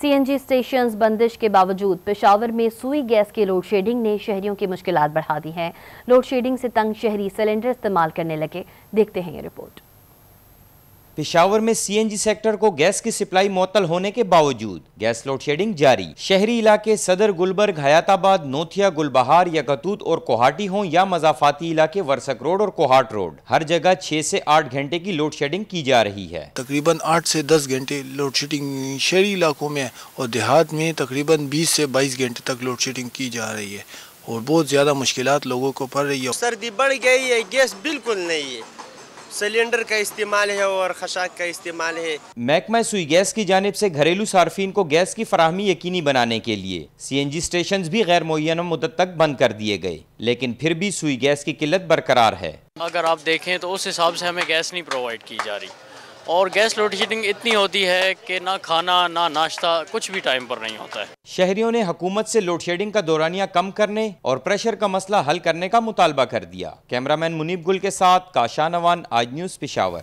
CNG station बंदिश के बावजूद पेशावर में सुई गैस की लोड शेडिंग ने शहरियों की मुश्किलात बढ़ा दी हैं लोड शेडिंग से तंग शहरी सिलेंडर इस्तेमाल करने लगे देखते हैं ये रिपोर्ट पिशावर में सीएनजी सेक्टर को गैस की सप्लाई मुतल होने के बावजूद गैस लोड शेडिंग जारी शहरी इलाके सदर गुलबर्ग हयाताबाद नोथिया गुलबहार यकतूत और कोहाटी हों या मजाफाती इलाके वर्सक रोड और कोहाट रोड हर जगह छह से आठ घंटे की लोड शेडिंग की जा रही है तकरीबन आठ से दस घंटे लोड शेडिंग शहरी इलाकों में और देहात में तकरीबन बीस से बाईस घंटे तक लोड शेडिंग की जा रही है और बहुत ज़्यादा मुश्किल लोगों को पड़ रही है सर्दी बढ़ गई है गैस बिल्कुल नहीं है सिलेंडर का इस्तेमाल है और खशाक का इस्तेमाल है महकमा सुई गैस की जानब से घरेलू सार्फिन को गैस की फरहमी यकीनी बनाने के लिए सी एन जी स्टेशन भी गैर मुन मुदत तक बंद कर दिए गए लेकिन फिर भी सुई गैस की किल्लत बरकरार है अगर आप देखें तो उस हिसाब से हमें गैस नहीं प्रोवाइड की जा रही और गैस लोड शेडिंग इतनी होती है कि ना खाना ना नाश्ता कुछ भी टाइम पर नहीं होता है शहरियों ने हुकूमत से लोड शेडिंग का दौरानिया कम करने और प्रेशर का मसला हल करने का मुतालबा कर दिया कैमरामैन मुनीब गुल के साथ काशानवान आज न्यूज़ पिशावर